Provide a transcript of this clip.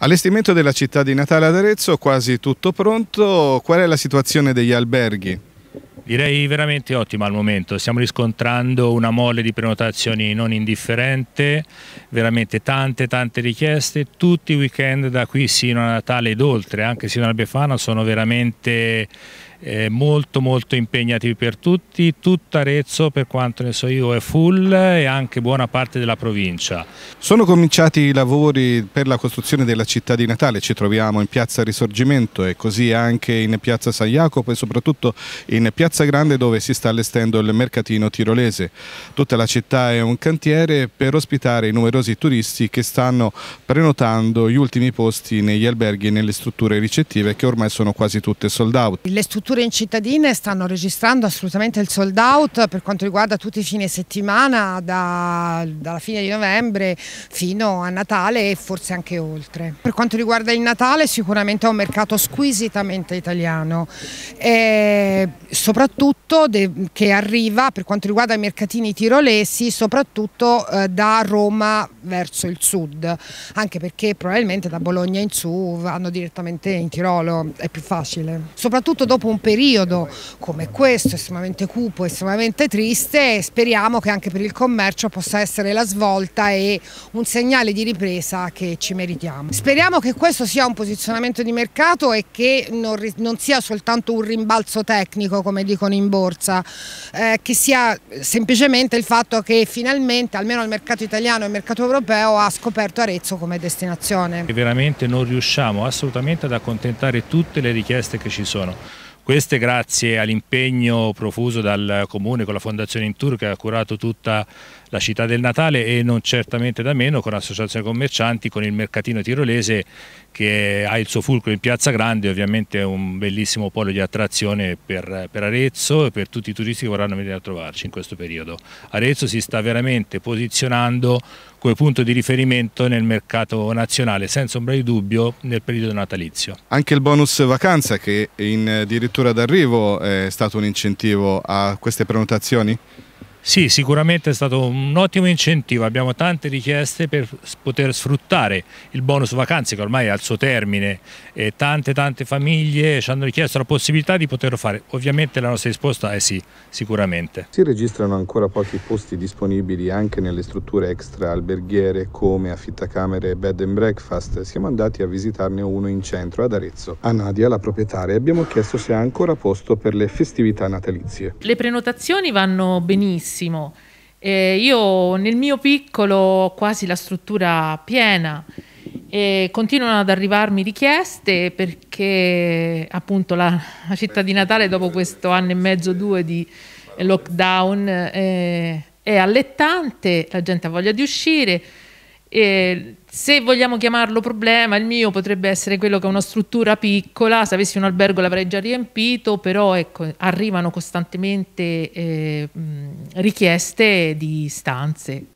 Allestimento della città di Natale ad Arezzo, quasi tutto pronto. Qual è la situazione degli alberghi? Direi veramente ottima al momento, stiamo riscontrando una mole di prenotazioni non indifferente, veramente tante tante richieste, tutti i weekend da qui sino a Natale ed oltre, anche sino alla Befana sono veramente eh, molto molto impegnativi per tutti, tutta Arezzo per quanto ne so io è full e anche buona parte della provincia. Sono cominciati i lavori per la costruzione della città di Natale, ci troviamo in piazza Risorgimento e così anche in piazza San Jacopo e soprattutto in piazza Grande dove si sta allestendo il mercatino tirolese. Tutta la città è un cantiere per ospitare i numerosi turisti che stanno prenotando gli ultimi posti negli alberghi e nelle strutture ricettive che ormai sono quasi tutte sold out. Le strutture strutture in cittadine stanno registrando assolutamente il sold out per quanto riguarda tutti i fine settimana da, dalla fine di novembre fino a Natale e forse anche oltre. Per quanto riguarda il Natale sicuramente è un mercato squisitamente italiano e soprattutto de, che arriva per quanto riguarda i mercatini tirolesi soprattutto eh, da Roma verso il sud anche perché probabilmente da Bologna in su vanno direttamente in Tirolo, è più facile. Soprattutto dopo un un periodo come questo, estremamente cupo, estremamente triste, speriamo che anche per il commercio possa essere la svolta e un segnale di ripresa che ci meritiamo. Speriamo che questo sia un posizionamento di mercato e che non, non sia soltanto un rimbalzo tecnico, come dicono in borsa, eh, che sia semplicemente il fatto che finalmente, almeno il mercato italiano e il mercato europeo, ha scoperto Arezzo come destinazione. veramente non riusciamo assolutamente ad accontentare tutte le richieste che ci sono. Queste grazie all'impegno profuso dal Comune con la Fondazione Intur che ha curato tutta la città del Natale e non certamente da meno con l'Associazione Commercianti, con il mercatino tirolese che ha il suo fulcro in Piazza Grande, ovviamente è un bellissimo polo di attrazione per, per Arezzo e per tutti i turisti che vorranno venire a trovarci in questo periodo. Arezzo si sta veramente posizionando come punto di riferimento nel mercato nazionale, senza ombra di dubbio nel periodo natalizio. Anche il bonus vacanza che in addirittura eh, d'arrivo è stato un incentivo a queste prenotazioni? Sì, sicuramente è stato un ottimo incentivo, abbiamo tante richieste per poter sfruttare il bonus vacanze che ormai è al suo termine e tante tante famiglie ci hanno richiesto la possibilità di poterlo fare. Ovviamente la nostra risposta è sì, sicuramente. Si registrano ancora pochi posti disponibili anche nelle strutture extra alberghiere come affittacamere e bed and breakfast. Siamo andati a visitarne uno in centro ad Arezzo. A Nadia, la proprietaria, abbiamo chiesto se ha ancora posto per le festività natalizie. Le prenotazioni vanno benissimo benissimo. Eh, io nel mio piccolo ho quasi la struttura piena e continuano ad arrivarmi richieste perché appunto la, la città di Natale dopo questo anno e mezzo, due di lockdown eh, è allettante, la gente ha voglia di uscire. E se vogliamo chiamarlo problema, il mio potrebbe essere quello che è una struttura piccola, se avessi un albergo l'avrei già riempito, però ecco, arrivano costantemente eh, richieste di stanze.